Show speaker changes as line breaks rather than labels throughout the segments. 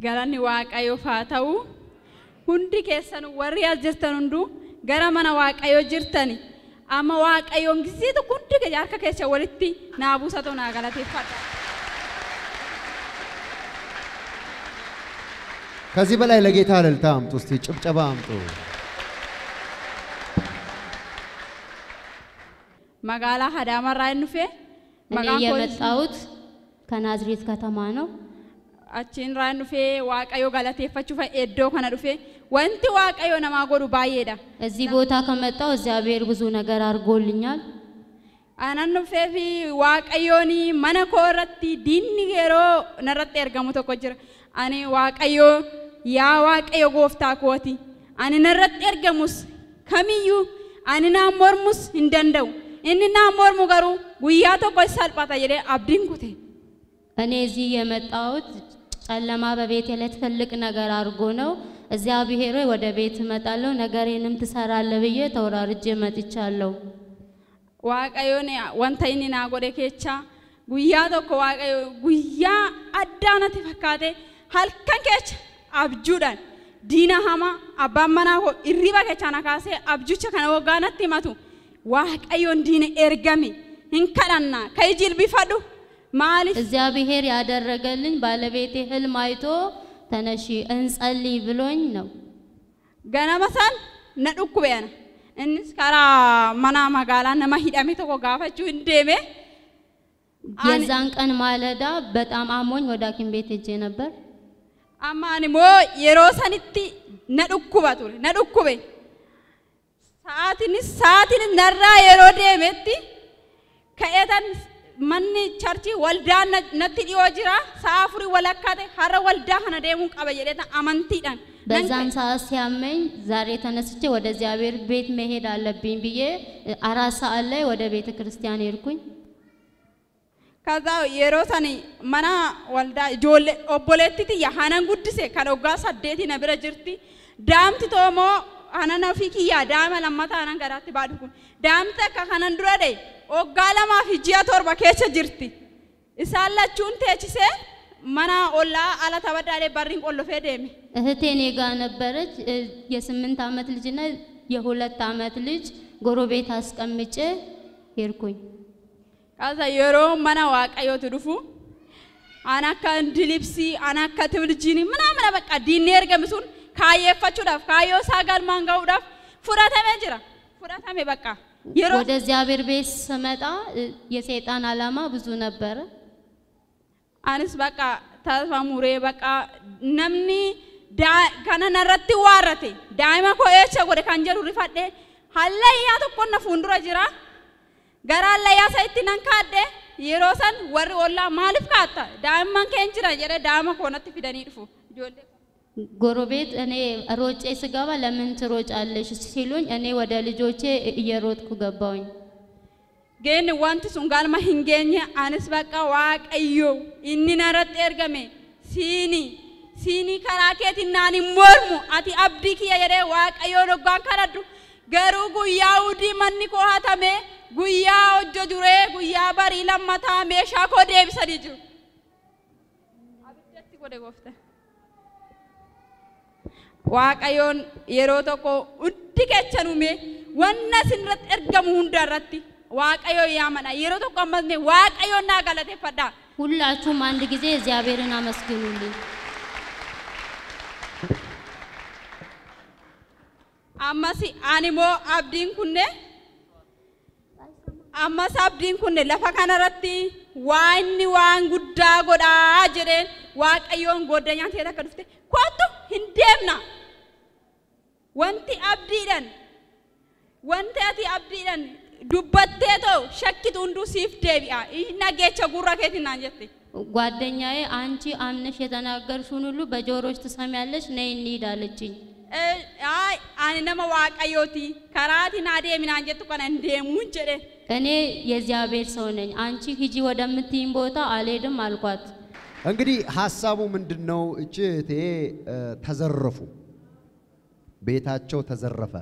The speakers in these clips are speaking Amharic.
garanni waaqayyoof haa ta'u hundi keessan warri as jirtan hunduu gara mana waaqayyoo jirtani amma waaqayyoon gisiitu hundi harka keessa walitti naa buusatu naa galateeffadha.
ከዚህ በላይ ለጌታ እልልታ አምጡ፣ እስቲ ጭብጨባ አምጡ።
መጋላ ሀዳመራ ኑፌ
እኔ የመጣሁት
ከናዝሬት ከተማ ነው። አቺን ራን ኑፌ ዋቀዮ ፈ ኤዶ ከነ ዱፌ ወንቲ ዋቀዮ ነማ ጎዱ ባዬዳ እዚህ ቦታ ከመጣው እግዚአብሔር ብዙ ነገር አርጎልኛል። አናን ፊ ዋቀዮኒ መነ ኮረቲ ዲኒ የሮ ነረጤ ኤርገሙ ቶኮ አኔ ዋቀዮ yaa waaqayyo gooftaa kooti ani narratti ergamus kamiyyuu ani naan mormus hin danda'u inni naan mormu garuu guyyaa tokko salphata jedhee abdiin kute እኔ እዚህ የመጣሁት ጨለማ በቤቴ ላይ ትልቅ ነገር አድርጎ ነው። እግዚአብሔር ሆይ ወደ ቤት እመጣለሁ ነገሬንም ትሰራለህ ብዬ ተወራርጄ መጥቻለሁ። waaqayyoon wanta inni naa godhe keechaa guyyaa tokko waaqayyo guyyaa addaanatti fakkaate halkan keecha abjuudhaan diina hamaa abbaan manaa koo irriba kechana kaasee abjucha kana waggaa natti himatu waaqayyoon diine ergami hin kadhanna ከእጅ ይልቢፈዱ ማሊፍ እግዚአብሔር ያደረገልኝ ባለቤቴ ህልም አይቶ ተነሺ እንጸልይ ብሎኝ ነው። ገነመሳን ነዱኩ በያነ እኒስ ከራ መና መጋላ ነማ ሂዳሜ ተኮ ጋፈችው እንዴሜ የዛን ቀን ማለዳ በጣም አሞኝ ወደ ሐኪም ቤት ሄጄ ነበር። ammaan immoo yeroo sanitti na dhukkuba ture na dhukkube sa'aatiinis sa'aatiin narraa yeroo deemetti ka'eetan manni charchii waldaan natti dhiyoo jira sa'a afurii walakkaate har'a waldaa kana deemuu qaba jedheetan amantiidhaan በዛን ሰዓት ሲያመኝ ዛሬ ተነስቼ ወደ እግዚአብሔር ቤት መሄድ አለብኝ ብዬ አራት ሰዓት ላይ ወደ ቤተ ክርስቲያን ሄድኩኝ። ከዛ yeroo san mana waldaa ijoollee obboleettiti hanan guddise kan waggaa saddeeti na bira jirti daamti toomoo hanan ofii kiyyaa daama lammata hanan garaatti baadhu kun daamti akka kanan dura dhee waggaa lamaa fi ji'a torba keessa jirti isaan lachuun teechisee mana ollaa ala tabaddaalee barriin qollofee deeme። እህቴን ጋ ነበረች የስምንት ዓመት ልጅና የሁለት ዓመት ልጅ ጎረቤት አስቀምጬ ሄድኩኝ። Kasa yeroo mana waaqayyootu dhufu an akka dilipsii an akka tibiljiinii manaamana bakka diinni ergame sun kaayyeeffachuudhaaf kaayyoo isaa galmaan ga'uudhaaf fudhatamee jira fudhatame በቃ ወደ እግዚአብሔር ቤት ስመጣ የሰይጣን አላማ ብዙ ነበረ። አነስ በቃ ተስፋ ሙሬ በቃ ነምኒ ከነነ irratti ዋረቴ ዳይማ ኮ ኤቻ ጎደ ካን jedhu rifadhe hallayyaa tokkonna fuuldura jira garaan layaasa itti nan kaadhe yeroo san warri walla maaliif kaatta daa'imman keenya jiran jedhee daa'ima koon fidanii dhufu ijoollee kanadha gorobeed ane roccee si gaba lammiinti roccee alyasha si loon ane wadaa ijoollee yeroo kuttu gabaaun. geenni wanti hin geenye anis baqqa waaqayyo inni narratti irratti ergame siini karaa keetiin naani mormu ati abbiki yaadde waaqayyo noggaa kanadhu garuu guyyaa hundi manni koo haatame. guyyaa hojjo duree guyyaa barii lammataa meeshaa koo deebisanii jiru. Abiddatti godhe goofta. Waaqayyoon yeroo tokko hundi kecha nume wanna isinirratti ergamu hunda irratti waaqayyo yaamana yeroo tokko ammas waaqayyoon naa galateeffadha. ሁላችሁም አንድ ጊዜ እግዚአብሔርን አመስግኑልኝ። ammas animoo abdiin kunne ammas abdiin kun lafa kanarratti waa inni waan guddaa godhaa jedheen waaqayyoon gooddanyaan ta'e akka dhufte kootu hin deemna. Wanti abdiidhaan wanti ati abdiidhaan dubbattee ta'u shakkitu hunduu siif deebi'a. Nageecha gurra keetiin naan jette. ጓደኛዬ አንቺ አምነሽ የተናገርሽውን ሁሉ በጆሮች ትሰሚያለሽ፣ ነይ እንሂድ አለችኝ። ani nama Waaqayyooti karaatiin adeeminaan jettu kana hin deemuun jedhe እኔ የእግዚአብሔር ሰው ነኝ፣ አንቺ ሂጂ ወደምትይኝ ቦታ አልሄድም አልኳት።
እንግዲህ ሀሳቡ ምንድን ነው? እች እህቴ ተዘረፉ፣ ቤታቸው ተዘረፈ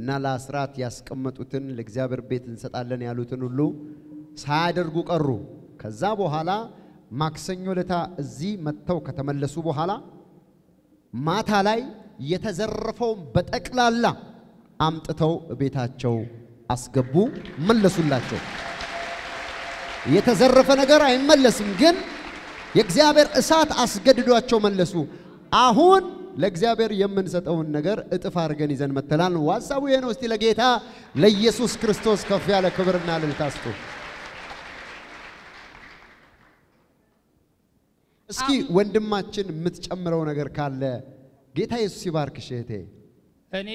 እና ለአስራት ያስቀመጡትን ለእግዚአብሔር ቤት እንሰጣለን ያሉትን ሁሉ ሳያደርጉ ቀሩ። ከዛ በኋላ ማክሰኞ ለታ እዚህ መጥተው ከተመለሱ በኋላ ማታ ላይ የተዘረፈውን በጠቅላላ አምጥተው ቤታቸው አስገቡ፣ መለሱላቸው። የተዘረፈ ነገር አይመለስም፣ ግን የእግዚአብሔር እሳት አስገድዷቸው መለሱ። አሁን ለእግዚአብሔር የምንሰጠውን ነገር እጥፍ አድርገን ይዘን መተላል ነው። ዋሳቡ ይሄ ነው። እስቲ ለጌታ ለኢየሱስ ክርስቶስ ከፍ ያለ ክብርና እልልታ ስጡ። እስኪ ወንድማችን የምትጨምረው ነገር ካለ ጌታ ኢየሱስ ይባርክሽ እህቴ።
እኔ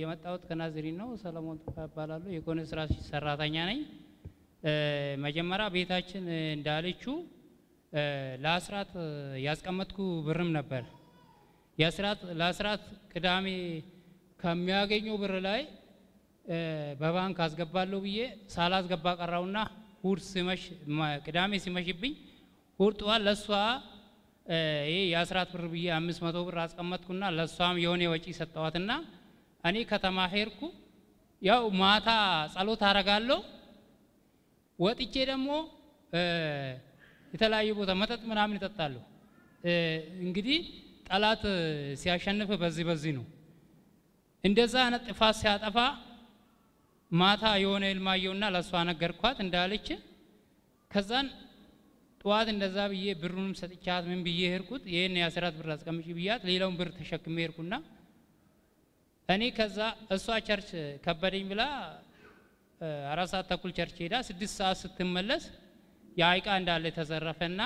የመጣሁት ከናዝሪት ነው። ሰለሞን ቱፋ እባላለሁ። የኮንስትራክሽን ሰራተኛ ነኝ። መጀመሪያ ቤታችን እንዳለችው ለአስራት ያስቀመጥኩ ብርም ነበር። የአስራት ለአስራት ቅዳሜ ከሚያገኘው ብር ላይ በባንክ አስገባለሁ ብዬ ሳላስገባ ቀረውና እሑድ ሲመሽ ቅዳሜ ሲመሽብኝ እሑድ ጠዋት ለእሷ ይህ የአስራት ብር ብዬ አምስት መቶ ብር አስቀመጥኩና ለእሷም የሆነ ወጪ ሰጠዋትና እኔ ከተማ ሄድኩ። ያው ማታ ጸሎት አረጋለሁ። ወጥቼ ደግሞ የተለያዩ ቦታ መጠጥ ምናምን ይጠጣለሁ እንግዲህ ጠላት ሲያሸንፍ በዚህ በዚህ ነው። እንደዛ አይነት ጥፋት ሲያጠፋ ማታ የሆነ ልማየውና ለእሷ ነገርኳት እንዳለች ከዛን ጠዋት እንደዛ ብዬ ብሩንም ሰጥቻት ምን ብዬ ሄድኩት። ይህን የአስራት ብር አስቀምጪ ብያት ሌላውን ብር ተሸክሜ ሄድኩና እኔ ከዛ እሷ ቸርች ከበደኝ ብላ አራት ሰዓት ተኩል ቸርች ሄዳ ስድስት ሰዓት ስትመለስ የአይቃ እንዳለ ተዘረፈና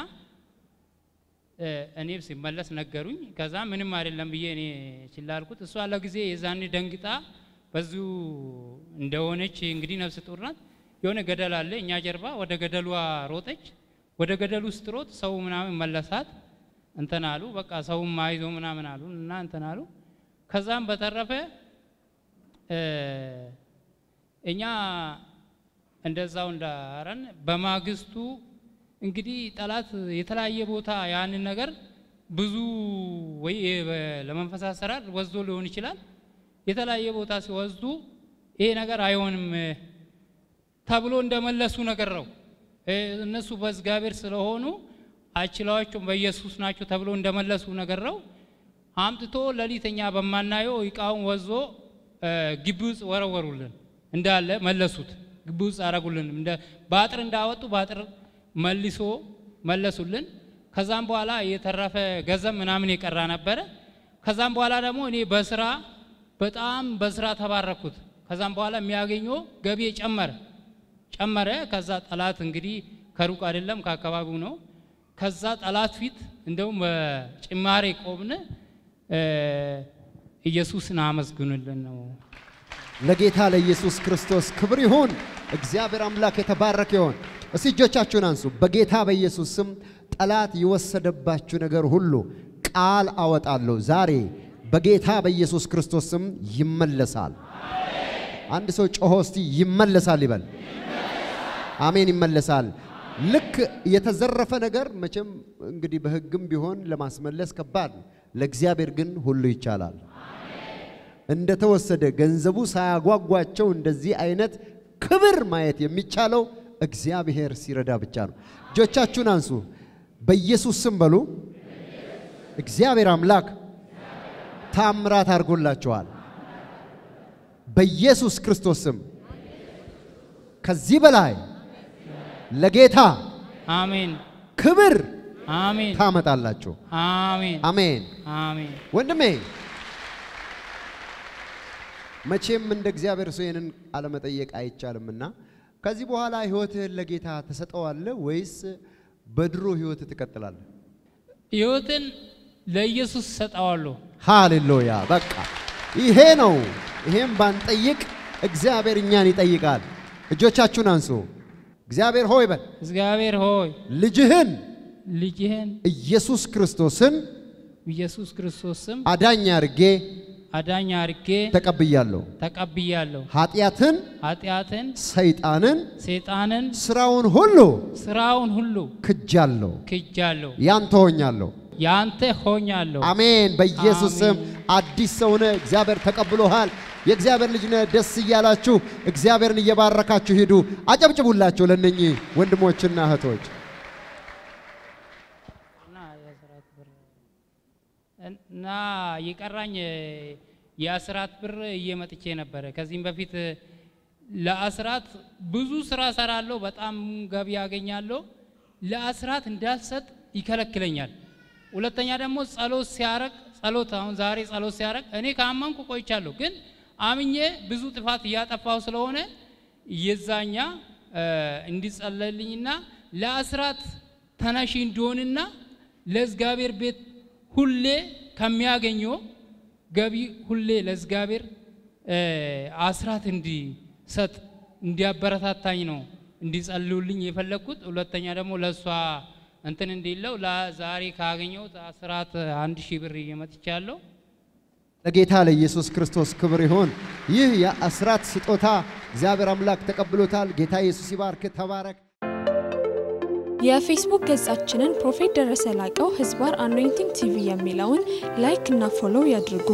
እኔ ሲመለስ ነገሩኝ። ከዛ ምንም አይደለም ብዬ እኔ ችላልኩት። እሷ ለጊዜ የዛን ደንግጣ በዙ እንደሆነች እንግዲህ ነፍስ ጡር ናት። የሆነ ገደል አለ እኛ ጀርባ ወደ ገደሏ ሮጠች። ወደ ገደል ውስጥ ሮጥ ሰው ምናምን መለሳት እንትን አሉ። በቃ ሰውም ማይዞ ምናምን አሉ እና እንትን አሉ። ከዛም በተረፈ እኛ እንደዛው እንዳረን በማግስቱ እንግዲህ ጠላት የተለያየ ቦታ ያንን ነገር ብዙ ወይ ለመንፈስ አሰራር ወዝዶ ሊሆን ይችላል። የተለያየ ቦታ ሲወዝዱ ይሄ ነገር አይሆንም ተብሎ እንደመለሱ ነገር ነው። እነሱ በእግዚአብሔር ስለሆኑ አችላዋቸውም በኢየሱስ ናቸው ተብሎ እንደመለሱ ነገር ነው። አምጥቶ ለሊተኛ በማናየው እቃውን ወዞ ግቢ ውስጥ ወረወሩልን እንዳለ መለሱት። ግቢ ውስጥ አረጉልን። በአጥር እንዳወጡ በአጥር መልሶ መለሱልን። ከዛም በኋላ የተረፈ ገንዘብ ምናምን የቀራ ነበረ። ከዛም በኋላ ደግሞ እኔ በስራ በጣም በስራ ተባረኩት። ከዛም በኋላ የሚያገኘው ገቢ ጨመረ። ጨመረ። ከዛ ጠላት እንግዲህ ከሩቅ አይደለም ከአካባቢው ነው። ከዛ ጠላት ፊት እንደውም ጭማሬ ቆምን። ኢየሱስን አመስግኑልን ነው።
ለጌታ ለኢየሱስ ክርስቶስ ክብር ይሁን። እግዚአብሔር አምላክ የተባረከ ይሁን። እስቲ እጆቻችሁን አንሱ። በጌታ በኢየሱስ ስም ጠላት የወሰደባችሁ ነገር ሁሉ ቃል አወጣለሁ ዛሬ በጌታ በኢየሱስ ክርስቶስ ስም ይመለሳል። አንድ ሰው ጮሆ እስቲ ይመለሳል ይበል። አሜን ይመለሳል። ልክ የተዘረፈ ነገር መቼም እንግዲህ በህግም ቢሆን ለማስመለስ ከባድ፣ ለእግዚአብሔር ግን ሁሉ ይቻላል። እንደተወሰደ ገንዘቡ ሳያጓጓቸው እንደዚህ አይነት ክብር ማየት የሚቻለው እግዚአብሔር ሲረዳ ብቻ ነው። እጆቻችሁን አንሱ፣ በኢየሱስ ስም በሉ። እግዚአብሔር አምላክ ታምራት አድርጎላችኋል። በኢየሱስ ክርስቶስ ስም ከዚህ በላይ ለጌታ አሜን ክብር አሜን ታመጣላችሁ። አሜን አሜን አሜን። ወንድሜ መቼም እንደ እግዚአብሔር ሰው ይህንን አለመጠየቅ አይቻልምና ከዚህ በኋላ ህይወትህን ለጌታ ትሰጠዋለህ ወይስ በድሮ ህይወት ትቀጥላለህ?
ህይወትን ለኢየሱስ ሰጠዋለሁ።
ሃሌሉያ። በቃ ይሄ ነው። ይሄም ባንጠይቅ እግዚአብሔር እኛን ይጠይቃል። እጆቻችሁን አንሱ። እግዚአብሔር ሆይ በል። እግዚአብሔር ሆይ ልጅህን ልጅህን ኢየሱስ ክርስቶስን
ኢየሱስ ክርስቶስም
አዳኝ አድርጌ
አዳኝ አድርጌ
ተቀብያለሁ
ተቀብያለሁ።
ኃጢአትን ኃጢአትን ሰይጣንን ሰይጣንን ስራውን ሁሉ
ስራውን ሁሉ
ክጃለሁ
ክጃለሁ።
ያንተ ሆኛለሁ
ያንተ ሆኛለሁ። አሜን። በኢየሱስ ስም አዲስ
ሰውነ እግዚአብሔር ተቀብሎሃል። የእግዚአብሔር ልጅ ነህ ደስ እያላችሁ እግዚአብሔርን እየባረካችሁ ሂዱ። አጨብጭቡላቸው ለነኚህ ወንድሞችና እህቶች።
እና የቀራኝ የአስራት ብር እየመጥቼ ነበረ። ከዚህም በፊት ለአስራት ብዙ ስራ ሰራለሁ፣ በጣም ገቢ ያገኛለሁ። ለአስራት እንዳልሰጥ ይከለክለኛል። ሁለተኛ ደግሞ ጸሎት ሲያረግ ጸሎት አሁን ዛሬ ጸሎት ሲያረግ እኔ ካመንኩ ቆይቻለሁ ግን አምኜ ብዙ ጥፋት እያጠፋው ስለሆነ የዛኛ እንዲጸለልኝና ለአስራት ተነሺ እንዲሆንና ለእግዚአብሔር ቤት ሁሌ ከሚያገኘው ገቢ ሁሌ ለእግዚአብሔር አስራት እንዲሰጥ እንዲያበረታታኝ ነው እንዲጸልዩልኝ የፈለግኩት። ሁለተኛ ደግሞ ለእሷ እንትን እንዲለው ለዛሬ ካገኘው አስራት አንድ ሺህ ብር እየመጥቻለሁ።
ለጌታ ለኢየሱስ ክርስቶስ ክብር ይሁን። ይህ የአስራት ስጦታ እግዚአብሔር አምላክ ተቀብሎታል። ጌታ ኢየሱስ ይባርክ። ተባረክ።
የፌስቡክ ገጻችንን ፕሮፌት ደረሰ ላቀው ህዝባር አኖይንቲንግ ቲቪ የሚለውን ላይክ እና ፎሎው ያድርጉ።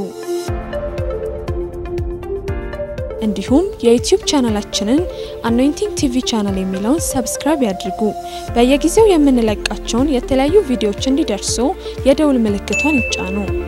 እንዲሁም የዩትዩብ ቻናላችንን አኖይንቲንግ ቲቪ ቻናል የሚለውን ሰብስክራይብ ያድርጉ። በየጊዜው የምንለቃቸውን የተለያዩ ቪዲዮዎች እንዲደርሱ የደውል ምልክቷን ይጫኑ።